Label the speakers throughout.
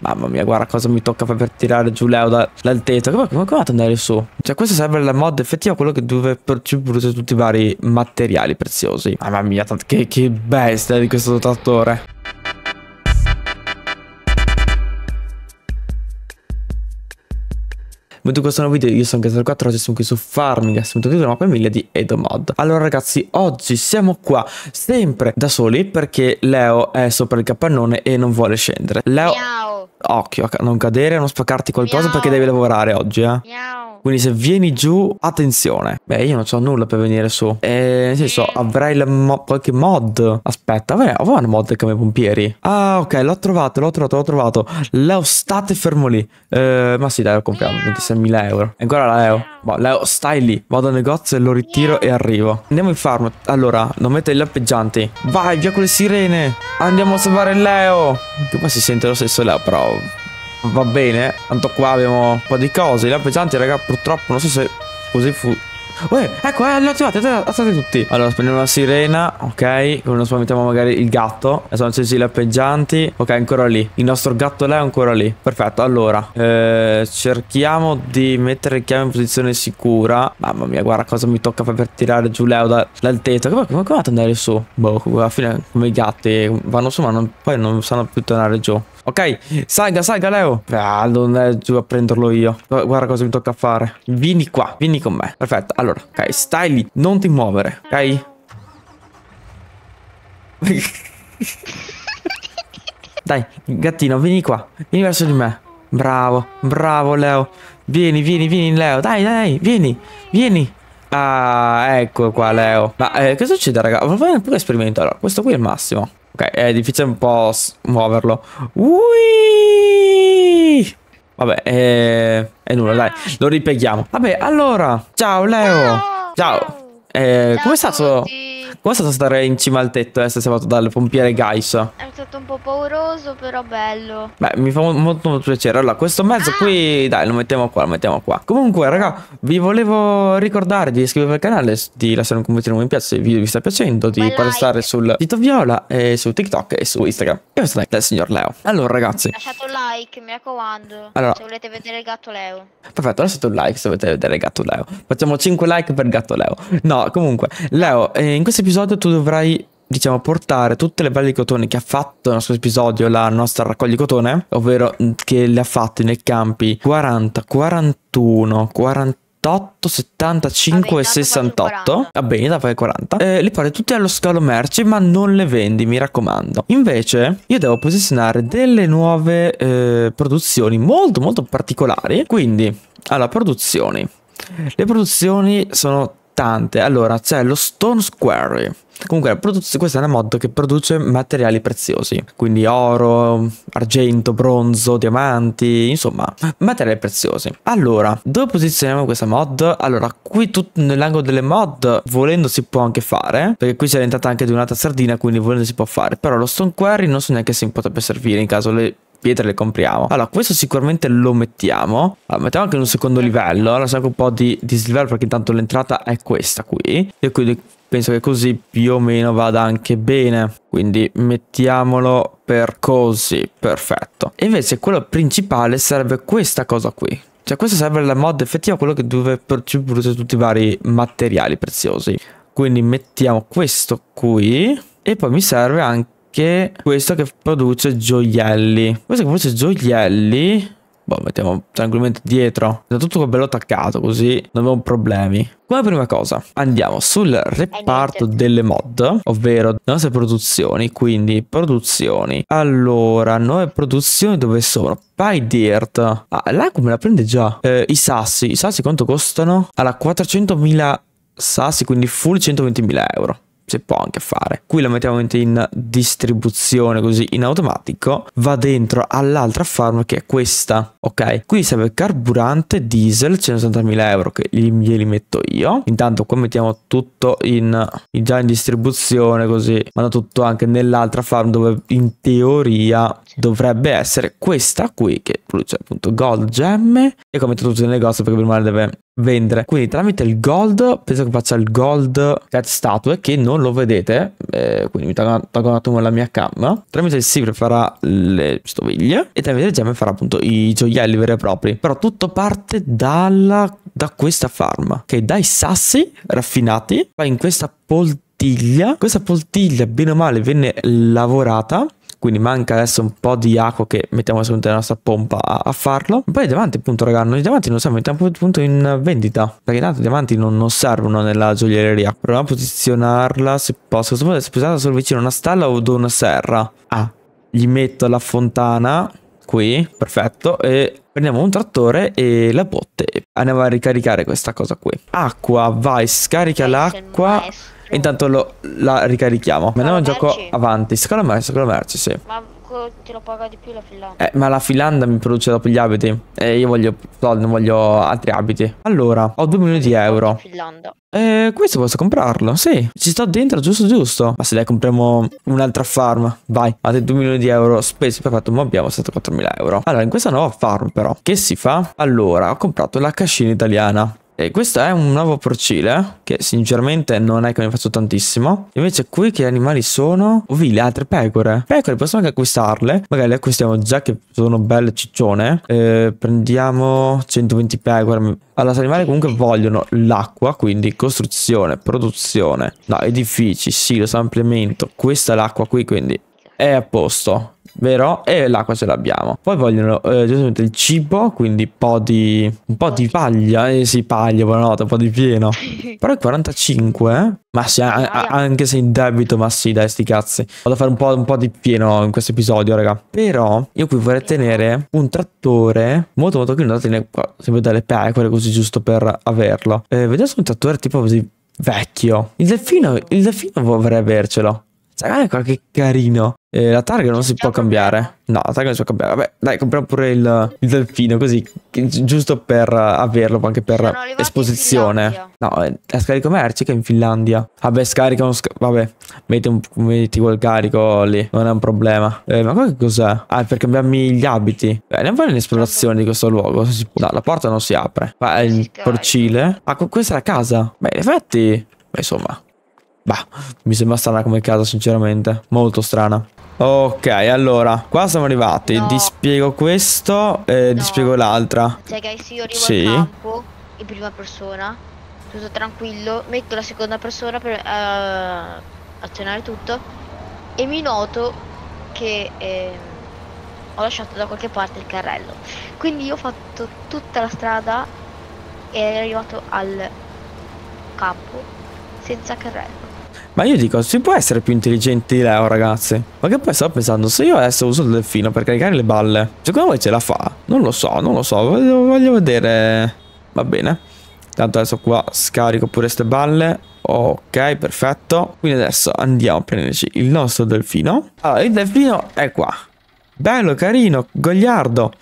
Speaker 1: Mamma mia, guarda cosa mi tocca fare per tirare giù Leo da, dal tetto. Come, come, come andare su? Cioè, questo serve la mod effettiva, quello che dove produce tutti i vari materiali preziosi. Mamma mia, che, che bestia di questo dotatore. Benvenuti in questo nuovo video, io sono Gator4, oggi sono qui su Farming, siamo una mappa 1000 di Edomod. Allora ragazzi, oggi siamo qua sempre da soli perché Leo è sopra il capannone e non vuole scendere. Leo... Miau. Occhio a non cadere, a non spaccarti qualcosa Miau. perché devi lavorare oggi, eh. Miau. Quindi se vieni giù, attenzione. Beh, io non ho nulla per venire su. E, nel senso, avrei mo qualche mod. Aspetta, avrei, avrei un mod come pompieri. Ah, ok, l'ho trovato, l'ho trovato, l'ho trovato. Leo, state fermo lì. Eh, ma sì, dai, lo compriamo. 26.000 euro. E ancora la Leo. Boh, Leo, stai lì. Vado al negozio e lo ritiro e arrivo. Andiamo in farm. Allora, non mette i lampeggianti. Vai, via con le sirene. Andiamo a salvare Leo. Che poi si sente lo stesso Leo, però... Va bene, tanto qua abbiamo un po' di cose. I lampeggianti, raga, purtroppo non so se così fu... Uè, ecco, eh, l'ho attivate, tutti. Allora, spegniamo la sirena, ok. Non spaventiamo magari il gatto. Adesso non ci lampeggianti. Ok, ancora lì. Il nostro gatto là è ancora lì. Perfetto, allora. Eh, cerchiamo di mettere il chiave in posizione sicura. Mamma mia, guarda cosa mi tocca fare per tirare giù Leo da, dal tetto. Come, come, come andare su? Boh, alla fine come i gatti vanno su ma non, poi non sanno più tornare giù. Ok, salga, salga Leo. Ah, non è giù a prenderlo io. Guarda cosa mi tocca fare. Vieni qua, vieni con me. Perfetto, allora, ok, stai lì, non ti muovere, ok? Dai, gattino, vieni qua. Vieni verso di me. Bravo, bravo Leo. Vieni, vieni, vieni Leo. Dai, dai, vieni, vieni. Ah, ecco qua Leo. Ma eh, che succede, raga? Volevo fare un po' esperimento. Allora, questo qui è il massimo. Ok, è difficile un po' muoverlo. Ui! Vabbè, è... Eh, è nulla, dai. Lo ripieghiamo. Vabbè, allora. Ciao, Leo. Ciao. Ciao. Eh, Ciao come è stato? Tutti. Come è stato stare in cima al tetto essere eh, salvato dal pompiere Gais? È stato un po' pauroso, però bello. Beh, mi fa molto, molto piacere. Allora, questo mezzo ah! qui, dai, lo mettiamo qua, lo mettiamo qua. Comunque, raga, vi volevo ricordare di iscrivervi al canale, di lasciare un commento e un mi piace se il video vi sta piacendo, di like. passare sul dito viola, e su TikTok e su Instagram. Io sono del signor Leo. Allora, ragazzi. Lasciate un like, mi raccomando. Allora. Se volete vedere il gatto Leo. Perfetto, lasciate un like se volete vedere il gatto Leo. Facciamo 5 like per gatto Leo. No, comunque, Leo, eh, in questo episodio episodio tu dovrai diciamo, portare tutte le balle di cotone che ha fatto nel nostro episodio la nostra raccoglie cotone, ovvero mm, che le ha fatte nei campi 40, 41, 48, 75 e 68 va bene da fare 40 eh, li porti tutti allo scalo merci ma non le vendi mi raccomando invece io devo posizionare delle nuove eh, produzioni molto molto particolari quindi alla produzioni le produzioni sono importante. Allora, c'è lo Stone Quarry. Comunque, questa è una mod che produce materiali preziosi, quindi oro, argento, bronzo, diamanti, insomma, materiali preziosi. Allora, dove posizioniamo questa mod? Allora, qui nell'angolo delle mod, volendo si può anche fare, perché qui si è l'entrata anche di un'altra sardina, quindi volendo si può fare, però lo stone quarry non so neanche se potrebbe servire in caso le pietre le compriamo. Allora, questo sicuramente lo mettiamo. Allora, mettiamo anche in un secondo livello. Allora, sacco un po' di dislivello perché intanto l'entrata è questa qui. E quindi penso che così più o meno vada anche bene. Quindi mettiamolo per così, perfetto. E invece quello principale sarebbe questa cosa qui. Cioè questa sarebbe la mod effettiva, quello che dove ci produce tutti i vari materiali preziosi. Quindi mettiamo questo qui. E poi mi serve anche che questa che produce gioielli. Questo che produce gioielli Boh, mettiamo tranquillamente dietro. Da tutto bello attaccato, così non abbiamo problemi. Come prima cosa, andiamo sul reparto delle mod, ovvero le nostre produzioni, quindi produzioni. Allora, nuove produzioni dove sono? Pie Dirt. Ah, là come la prende già? Eh, I sassi, i sassi quanto costano? Alla 400.000 sassi, quindi full 120.000 euro si può anche fare. Qui lo mettiamo in distribuzione così in automatico, va dentro all'altra farm che è questa, ok? Qui serve carburante diesel 180.000 euro che glieli metto io. Intanto qua mettiamo tutto in, in già in distribuzione così, ma tutto anche nell'altra farm dove in teoria dovrebbe essere questa qui che produce appunto gold gemme e come tutto il negozio perché prima deve vendere. Quindi tramite il gold, penso che faccia il gold cat statue che non lo vedete, eh, quindi mi taggo, un attimo la mia cam. Tramite il silver farà le stoviglie e tramite le gemme farà appunto i gioielli veri e propri. Però tutto parte dalla, da questa farm che dai sassi raffinati poi in questa poltiglia. Questa poltiglia bene o male venne lavorata quindi manca adesso un po' di acqua che mettiamo assunto la nostra pompa a, a, farlo poi i diamanti appunto raga noi diamanti non siamo in tempo appunto in vendita perché tanto i diamanti non, non servono nella gioielleria proviamo a posizionarla se posso questo punto è posizionata solo vicino a una stalla o ad una serra ah gli metto la fontana qui perfetto e Prendiamo un trattore e la botte. Andiamo a ricaricare questa cosa qui. Acqua, vai, scarica l'acqua. Intanto lo, la ricarichiamo. Mandiamo il gioco avanti. Secondo me, secondo me, sì. Ma te lo paga di più la Finlandia. Eh, ma la Finlandia mi produce dopo gli abiti. E io voglio, soldi, non voglio altri abiti. Allora, ho 2 milioni di euro. Finlandia. Eh, questo posso comprarlo, sì. Ci sto dentro, giusto, giusto. Ma se dai, compriamo un'altra farm. Vai, fate 2 milioni di euro spesi. Perfetto, ma abbiamo 74 mila euro. Allora, in questa nuova farm però, che si fa? Allora, ho comprato la cascina italiana. E questo è un nuovo porcile, che sinceramente non è che ne faccio tantissimo. Invece qui che animali sono? le altre pecore. Pecore, possiamo anche acquistarle. Magari le acquistiamo già che sono belle ciccione. Eh, prendiamo 120 pecore. Allora, gli animali comunque vogliono l'acqua, quindi costruzione, produzione, no, edifici, silo, sì, samplemento. Questa è l'acqua qui, quindi è a posto, vero? E l'acqua ce l'abbiamo. Poi vogliono eh, giustamente il cibo, quindi un po' di, un po' di paglia, eh sì paglia, buonanotte, un po' di pieno. Però il 45, eh? ma sì, a, a, anche se in debito, ma sì, dai sti cazzi. Vado a fare un po', un po di pieno in questo episodio, raga. Però io qui vorrei tenere un trattore molto molto qui, andate in, sempre delle pecore così giusto per averlo. Eh, vediamo se un trattore tipo così vecchio. Il delfino, il delfino vorrei avercelo. Sai, cioè, ecco che carino. Eh, la targa non si può diciamo cambiare. No, la targa non si può cambiare. Vabbè, dai, compriamo pure il, il delfino, così. Che, giusto per eh, averlo, ma anche per esposizione. No, eh, la scarico merci che è in Finlandia. Vabbè, scarica uno... Sc vabbè, metti, un, metti quel carico lì, non è un problema. Eh, ma che cos'è? Ah, per cambiarmi gli abiti. Beh, andiamo a fare un'esplorazione di questo luogo. No, la porta non si apre. Ma è il porcile. Ah, questa è la casa. Beh, in effetti... Beh, insomma, Bah, mi sembra strana come casa, sinceramente. Molto strana. Ok, allora, qua siamo arrivati. No. Dispiego questo e no. dispiego l'altra. Cioè, guys, io arrivo sì. al campo in prima persona, tutto tranquillo, metto la seconda persona per uh, eh, azionare tutto e mi noto che eh, ho lasciato da qualche parte il carrello. Quindi io ho fatto tutta la strada e è arrivato al campo senza carrello. Ma io dico, si può essere più intelligenti di Leo, ragazzi? Ma che poi stavo pensando, se io adesso uso il delfino per caricare le balle, secondo voi ce la fa? Non lo so, non lo so, voglio, voglio vedere... Va bene. Tanto adesso qua scarico pure queste balle. Ok, perfetto. Quindi adesso andiamo a prenderci il nostro delfino. Allora, il delfino è qua. Bello, carino, gogliardo.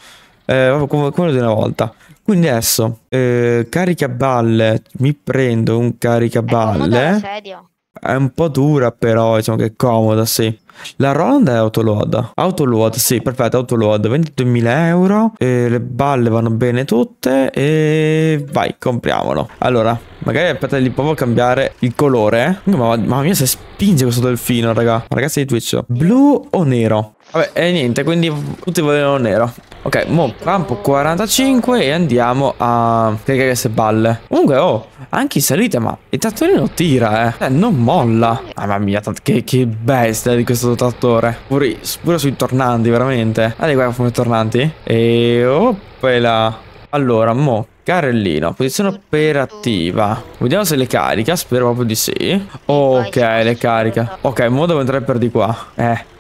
Speaker 1: Eh, come quello di una volta. Quindi adesso, eh, caricaballe, mi prendo un caricaballe. Eh, è comodo la sedia. È un po' dura però, diciamo che è comoda, sì. La Roland è autoload. Autoload, sì, perfetto, autoload. 22.000 euro. le balle vanno bene tutte. E vai, compriamolo. Allora, magari aspetta lì provo a cambiare il colore. Eh? Ma, mamma mia, se spinge questo delfino, raga. Ragazzi di Twitch. Blu o nero? Vabbè, e niente, quindi tutti vogliono nero. Ok, mo campo 45 e andiamo a piegare queste balle. Comunque, oh, anche in salita, ma il trattorino tira, eh. eh non molla. Ah, mamma mia, che, che, bestia di questo trattore. Pure, pure sui tornanti, veramente. Allora, qua come tornanti. E... Oppela. Allora, mo, carrellino, posizione operativa. Vediamo se le carica, spero proprio di sì. Ok, le carica. Ok, mo devo entrare per di qua. Eh...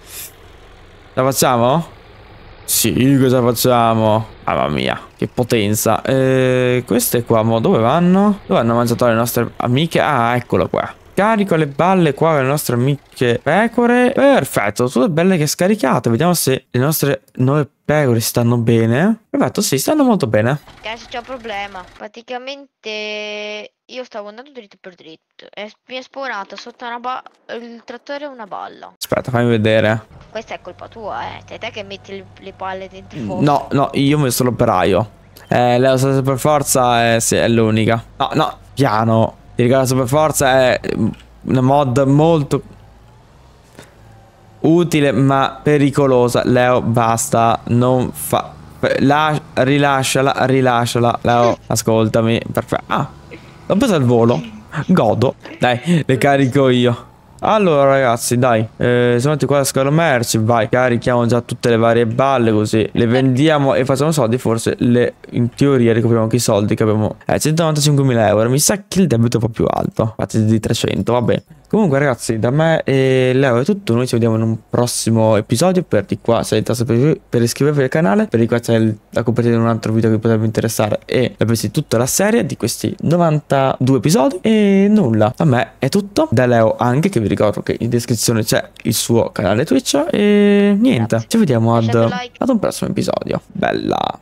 Speaker 1: La facciamo? Sì, cosa facciamo? Ah, mamma mia, che potenza. E eh, queste qua, mo, dove vanno? Dove hanno mangiato le nostre amiche? Ah, eccolo qua. Carico le balle qua con le nostre amiche pecore. Perfetto, tutte belle che scaricate. Vediamo se le nostre nuove pecore stanno bene. Perfetto, sì, stanno molto bene. Adesso c'è un problema. Praticamente io stavo andando dritto per dritto e mi è spawnato sotto una il trattore una balla. Aspetta, fammi vedere. Questa è colpa tua, eh. Sei te che metti le, palle dentro il mm, fuoco. No, no, io mi sono l'operaio. Eh, lei lo per forza, eh, sì, è l'unica. No, no, piano. Ti Dedicato alla forza è una mod molto utile ma pericolosa. Leo, basta, non fa... La... rilasciala, rilasciala. Leo, ascoltami. Perfetto. Ah, l'ho presa al volo. Godo. Dai, le carico io. Allora ragazzi dai eh, Siamo andati qua a scala merci Vai carichiamo già tutte le varie balle così Le vendiamo e facciamo soldi Forse le, in teoria ricopriamo anche i soldi che abbiamo Eh 195.000 euro Mi sa che il debito è un po' più alto Infatti di 300 va bene Comunque ragazzi, da me e Leo è tutto, noi ci vediamo in un prossimo episodio, per di qua se il tasto per, per iscrivervi al canale, per di qua c'è la copertina di un altro video che potrebbe interessare e avresti tutta la serie di questi 92 episodi e nulla, da me è tutto, da Leo anche che vi ricordo che in descrizione c'è il suo canale Twitch e niente, ci vediamo ad, ad un prossimo episodio, bella!